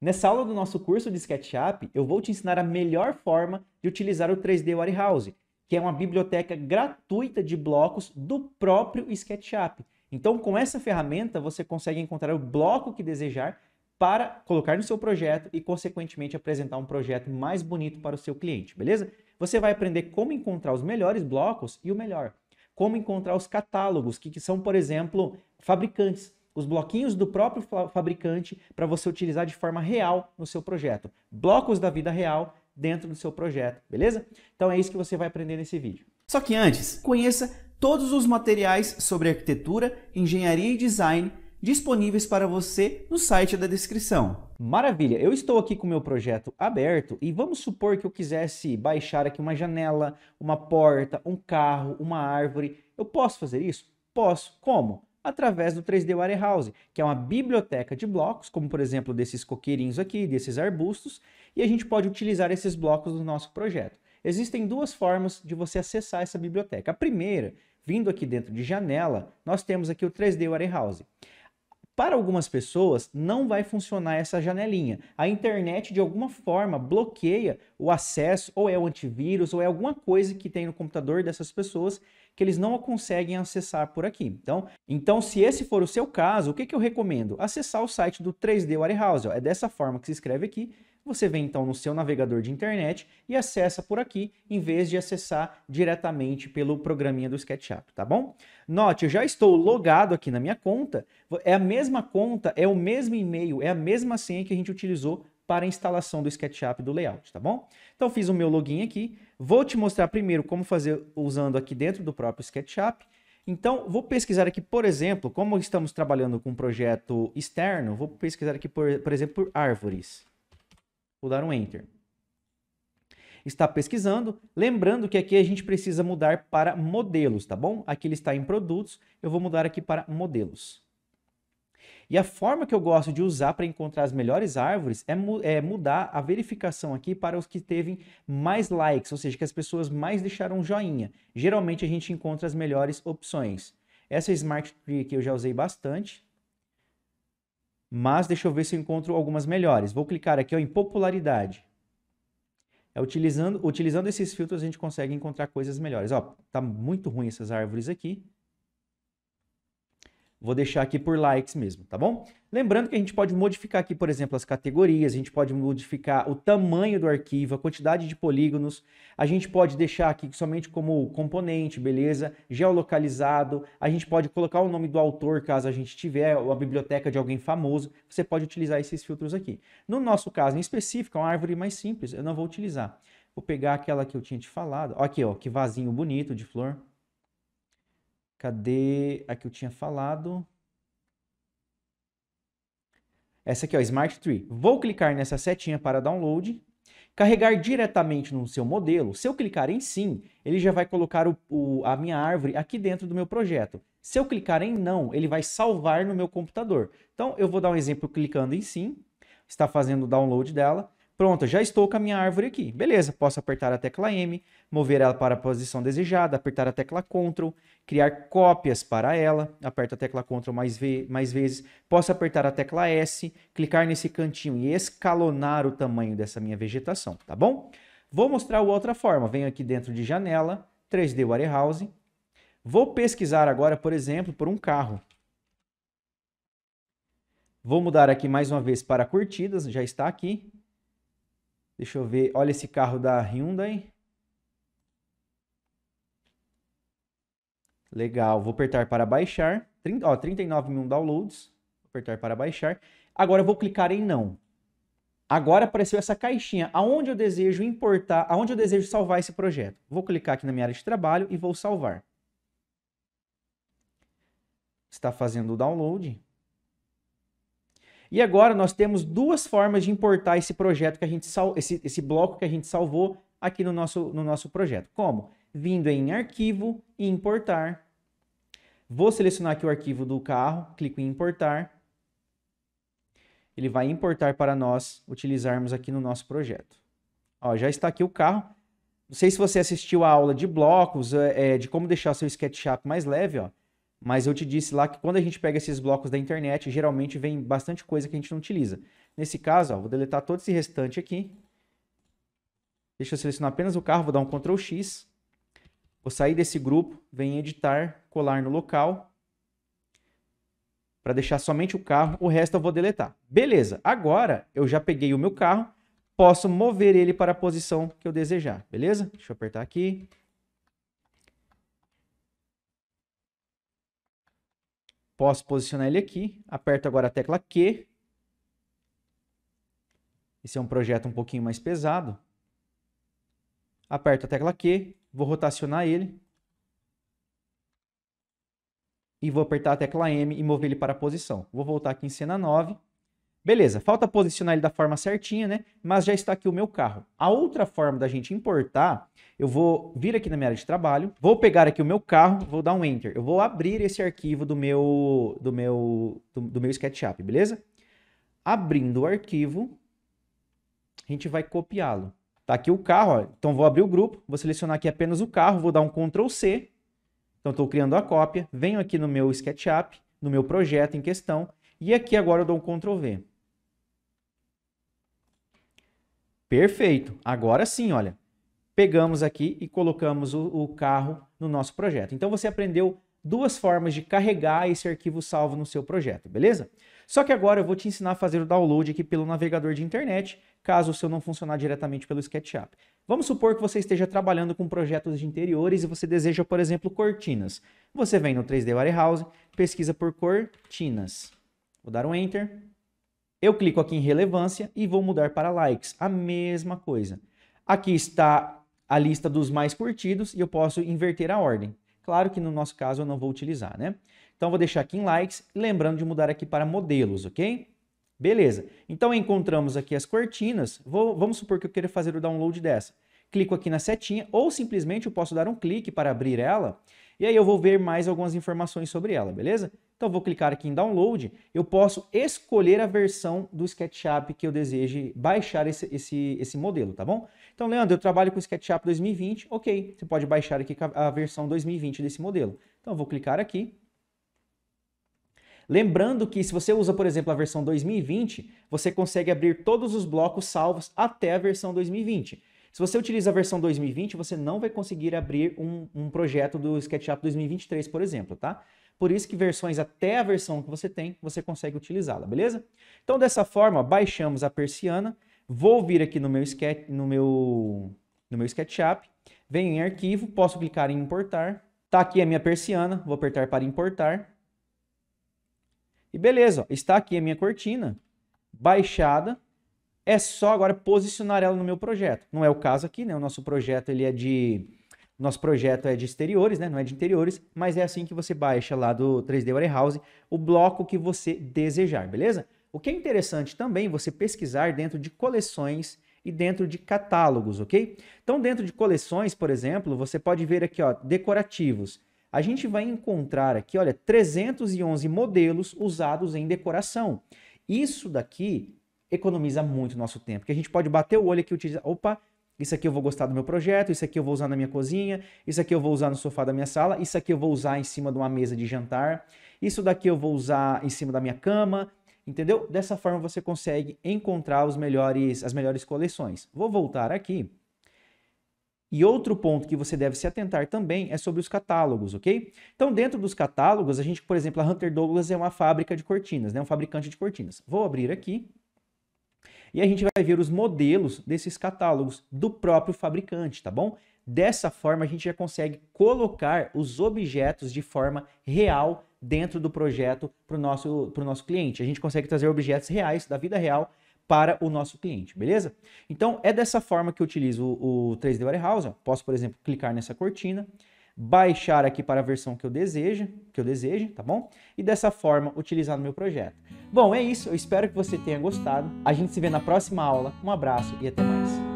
Nessa aula do nosso curso de SketchUp, eu vou te ensinar a melhor forma de utilizar o 3D Warehouse, que é uma biblioteca gratuita de blocos do próprio SketchUp. Então, com essa ferramenta, você consegue encontrar o bloco que desejar para colocar no seu projeto e, consequentemente, apresentar um projeto mais bonito para o seu cliente, beleza? Você vai aprender como encontrar os melhores blocos e o melhor. Como encontrar os catálogos, que, são, por exemplo, fabricantes os bloquinhos do próprio fabricante para você utilizar de forma real no seu projeto. Blocos da vida real dentro do seu projeto, beleza? Então é isso que você vai aprender nesse vídeo. Só que antes, conheça todos os materiais sobre arquitetura, engenharia e design disponíveis para você no site da descrição. Maravilha! Eu estou aqui com o meu projeto aberto e vamos supor que eu quisesse baixar aqui uma janela, uma porta, um carro, uma árvore. Eu posso fazer isso? Posso. Como? através do 3D Warehouse, que é uma biblioteca de blocos, como por exemplo desses coqueirinhos aqui, desses arbustos, e a gente pode utilizar esses blocos no nosso projeto. Existem duas formas de você acessar essa biblioteca. A primeira, vindo aqui dentro de janela, nós temos aqui o 3D Warehouse. Para algumas pessoas, não vai funcionar essa janelinha. A internet, de alguma forma, bloqueia o acesso, ou é o antivírus, ou é alguma coisa que tem no computador dessas pessoas que eles não conseguem acessar por aqui. Então, então se esse for o seu caso, o que, que eu recomendo? Acessar o site do 3D Warehouse. Ó. É dessa forma que se escreve aqui, você vem então no seu navegador de internet e acessa por aqui, em vez de acessar diretamente pelo programinha do SketchUp, tá bom? Note, eu já estou logado aqui na minha conta, é a mesma conta, é o mesmo e-mail, é a mesma senha que a gente utilizou para a instalação do SketchUp do layout, tá bom? Então fiz o meu login aqui, vou te mostrar primeiro como fazer usando aqui dentro do próprio SketchUp. Então vou pesquisar aqui, por exemplo, como estamos trabalhando com um projeto externo, vou pesquisar aqui, por, por exemplo, por árvores. Vou dar um Enter. Está pesquisando. Lembrando que aqui a gente precisa mudar para modelos, tá bom? Aqui ele está em produtos, eu vou mudar aqui para modelos. E a forma que eu gosto de usar para encontrar as melhores árvores é, mu é, mudar a verificação aqui para os que teve mais likes, ou seja, que as pessoas mais deixaram um joinha. Geralmente a gente encontra as melhores opções. Essa Smart Tree aqui eu já usei bastante. Mas deixa eu ver se eu encontro algumas melhores. Vou clicar aqui ó, em popularidade. É, utilizando, utilizando esses filtros, a gente consegue encontrar coisas melhores. Ó, tá muito ruim essas árvores aqui. Vou deixar aqui por likes mesmo, tá bom? Lembrando que a gente pode modificar aqui, por exemplo, as categorias, a gente pode modificar o tamanho do arquivo, a quantidade de polígonos, a gente pode deixar aqui somente como componente, beleza? Geolocalizado, a gente pode colocar o nome do autor, caso a gente tiver, ou a biblioteca de alguém famoso, você pode utilizar esses filtros aqui. No nosso caso em específico, é uma árvore mais simples, eu não vou utilizar. Vou pegar aquela que eu tinha te falado, aqui ó, que vasinho bonito de flor, Cadê a que eu tinha falado? Essa aqui, ó, Smart Tree. Vou clicar nessa setinha para download. Carregar diretamente no seu modelo. Se eu clicar em sim, ele já vai colocar o, o, a minha árvore aqui dentro do meu projeto. Se eu clicar em não, ele vai salvar no meu computador. Então, eu vou dar um exemplo clicando em sim. Está fazendo o download dela. Pronto, já estou com a minha árvore aqui. Beleza, posso apertar a tecla M, mover ela para a posição desejada, apertar a tecla Ctrl, criar cópias para ela, aperto a tecla Ctrl mais, v mais vezes, posso apertar a tecla S, clicar nesse cantinho e escalonar o tamanho dessa minha vegetação, tá bom? Vou mostrar outra forma, venho aqui dentro de janela, 3D Warehouse, vou pesquisar agora, por exemplo, por um carro. Vou mudar aqui mais uma vez para curtidas, já está aqui, Deixa eu ver. Olha esse carro da Hyundai. Legal. Vou apertar para baixar. 30, ó, 39 mil downloads. Vou apertar para baixar. Agora eu vou clicar em não. Agora apareceu essa caixinha. Aonde eu desejo importar, aonde eu desejo salvar esse projeto. Vou clicar aqui na minha área de trabalho e vou salvar. Está fazendo o download. E agora nós temos duas formas de importar esse projeto que a gente sal... esse, esse bloco que a gente salvou aqui no nosso, no nosso projeto. Como? Vindo em arquivo e importar. Vou selecionar aqui o arquivo do carro, clico em importar. Ele vai importar para nós utilizarmos aqui no nosso projeto. Ó, já está aqui o carro. Não sei se você assistiu a aula de blocos, é, é de como deixar o seu SketchUp mais leve. Ó. Mas eu te disse lá que quando a gente pega esses blocos da internet, geralmente vem bastante coisa que a gente não utiliza. Nesse caso, ó, vou deletar todo esse restante aqui. Deixa eu selecionar apenas o carro, vou dar um Ctrl X. Vou sair desse grupo, venho editar, colar no local. Para deixar somente o carro, o resto eu vou deletar. Beleza, agora eu já peguei o meu carro, posso mover ele para a posição que eu desejar, beleza? Deixa eu apertar aqui, Posso posicionar ele aqui. Aperto agora a tecla Q. Esse é um projeto um pouquinho mais pesado. Aperto a tecla Q, vou rotacionar ele. E vou apertar a tecla M e mover ele para a posição. Vou voltar aqui em cena 9. Beleza, falta posicionar ele da forma certinha, né? Mas já está aqui o meu carro. A outra forma da gente importar, eu vou vir aqui na minha área de trabalho, vou pegar aqui o meu carro, vou dar um Enter. Eu vou abrir esse arquivo do meu, do meu, do, do meu SketchUp, beleza? Abrindo o arquivo, a gente vai copiá-lo. Tá aqui o carro, ó. então vou abrir o grupo, vou selecionar aqui apenas o carro, vou dar um Ctrl C, então estou criando a cópia, venho aqui no meu SketchUp, no meu projeto em questão, e aqui agora eu dou um Ctrl V. Perfeito. Agora sim, olha. Pegamos aqui e colocamos o, o carro no nosso projeto. Então você aprendeu duas formas de carregar esse arquivo salvo no seu projeto, beleza? Só que agora eu vou te ensinar a fazer o download aqui pelo navegador de internet, caso o seu não funcionar diretamente pelo SketchUp. Vamos supor que você esteja trabalhando com projetos de interiores e você deseja, por exemplo, cortinas. Você vem no 3D Warehouse, pesquisa por cortinas. Vou dar um Enter. Eu clico aqui em relevância e vou mudar para likes, a mesma coisa. Aqui está a lista dos mais curtidos e eu posso inverter a ordem. Claro que no nosso caso eu não vou utilizar, né? Então vou deixar aqui em likes, lembrando de mudar aqui para modelos, ok? Beleza. Então encontramos aqui as cortinas. Vou, vamos supor que eu queira fazer o download dessa. Clico aqui na setinha ou simplesmente eu posso dar um clique para abrir ela e aí eu vou ver mais algumas informações sobre ela, beleza? Então vou clicar aqui em download, eu posso escolher a versão do SketchUp que eu deseje baixar esse, esse, esse modelo, tá bom? Então, Leandro, eu trabalho com SketchUp 2020, ok, você pode baixar aqui a versão 2020 desse modelo. Então vou clicar aqui, Lembrando que se você usa, por exemplo, a versão 2020, você consegue abrir todos os blocos salvos até a versão 2020. Se você utiliza a versão 2020, você não vai conseguir abrir um, um projeto do SketchUp 2023, por exemplo, tá? Por isso que versões até a versão que você tem, você consegue utilizá-la, beleza? Então, dessa forma, baixamos a persiana. Vou vir aqui no meu, sketch, no meu, no meu SketchUp, venho em arquivo, posso clicar em importar. Tá aqui a minha persiana, vou apertar para importar. E beleza, ó, está aqui a minha cortina baixada é só agora posicionar ela no meu projeto. Não é o caso aqui, né? O nosso projeto ele é de nosso projeto é de exteriores, né? Não é de interiores, mas é assim que você baixa lá do 3D Warehouse o bloco que você desejar, beleza? O que é interessante também é você pesquisar dentro de coleções e dentro de catálogos, ok? Então, dentro de coleções, por exemplo, você pode ver aqui, ó, decorativos. A gente vai encontrar aqui, olha, 311 modelos usados em decoração. Isso daqui economiza muito nosso tempo. Porque a gente pode bater o olho aqui e utilizar. Opa, isso aqui eu vou gostar do meu projeto, isso aqui eu vou usar na minha cozinha, isso aqui eu vou usar no sofá da minha sala, isso aqui eu vou usar em cima de uma mesa de jantar, isso daqui eu vou usar em cima da minha cama, entendeu? Dessa forma você consegue encontrar os melhores, as melhores coleções. Vou voltar aqui. E outro ponto que você deve se atentar também é sobre os catálogos, ok? Então, dentro dos catálogos, a gente, por exemplo, a Hunter Douglas é uma fábrica de cortinas, né? Um fabricante de cortinas. Vou abrir aqui e a gente vai ver os modelos desses catálogos do próprio fabricante, tá bom? Dessa forma, a gente já consegue colocar os objetos de forma real dentro do projeto para o nosso, pro nosso cliente. A gente consegue trazer objetos reais da vida real para o nosso cliente, beleza? Então, é dessa forma que eu utilizo o 3D Warehouse. Posso, por exemplo, clicar nessa cortina baixar aqui para a versão que eu desejo, que eu desejo, tá bom? E dessa forma utilizar no meu projeto. Bom, é isso. Eu espero que você tenha gostado. A gente se vê na próxima aula. Um abraço e até mais.